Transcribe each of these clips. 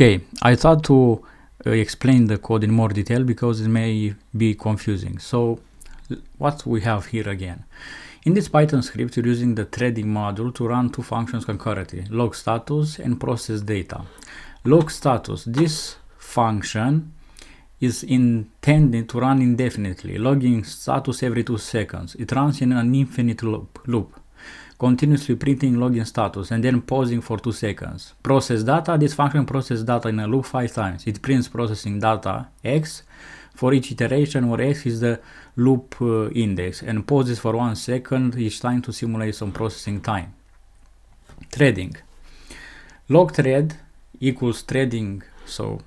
Okay, I thought to uh, explain the code in more detail because it may be confusing. So what we have here again. In this Python script, we're using the threading module to run two functions concurrently, log status and process data. Log status, this function is intended to run indefinitely, logging status every two seconds. It runs in an infinite loop. loop continuously printing login status and then pausing for 2 seconds. Process data, this function process data in a loop 5 times. It prints processing data x for each iteration where x is the loop uh, index and pauses for 1 second each time to simulate some processing time. Threading. Log thread equals threading, so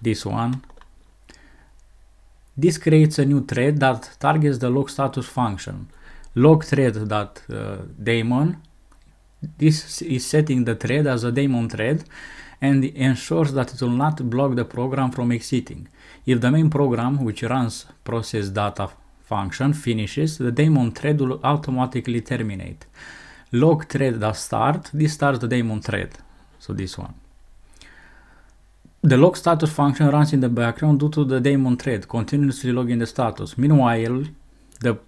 this one. This creates a new thread that targets the log status function log uh, Daemon. This is setting the thread as a daemon thread and ensures that it will not block the program from exiting. If the main program, which runs process data function, finishes, the daemon thread will automatically terminate. Log Start. this starts the daemon thread, so this one. The log status function runs in the background due to the daemon thread, continuously logging the status. Meanwhile, the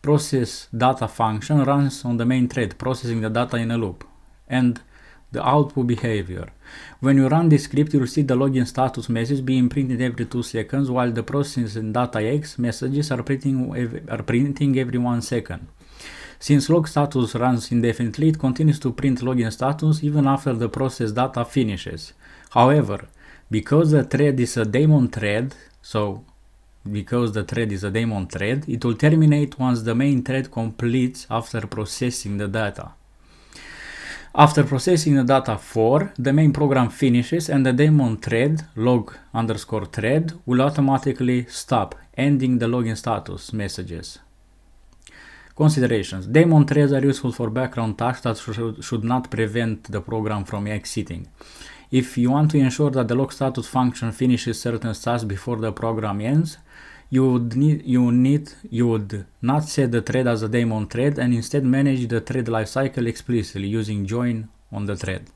process data function runs on the main thread, processing the data in a loop, and the output behavior. When you run this script, you'll see the login status message being printed every 2 seconds, while the processing data X messages are printing, are printing every 1 second. Since log status runs indefinitely, it continues to print login status even after the process data finishes. However, because the thread is a daemon thread, so because the thread is a daemon thread, it will terminate once the main thread completes after processing the data. After processing the data for, the main program finishes and the daemon thread, log underscore thread, will automatically stop, ending the login status messages. Considerations. Daemon threads are useful for background tasks that should not prevent the program from exiting. If you want to ensure that the lock status function finishes certain tasks before the program ends, you would need you need you would not set the thread as a daemon thread and instead manage the thread lifecycle explicitly using join on the thread.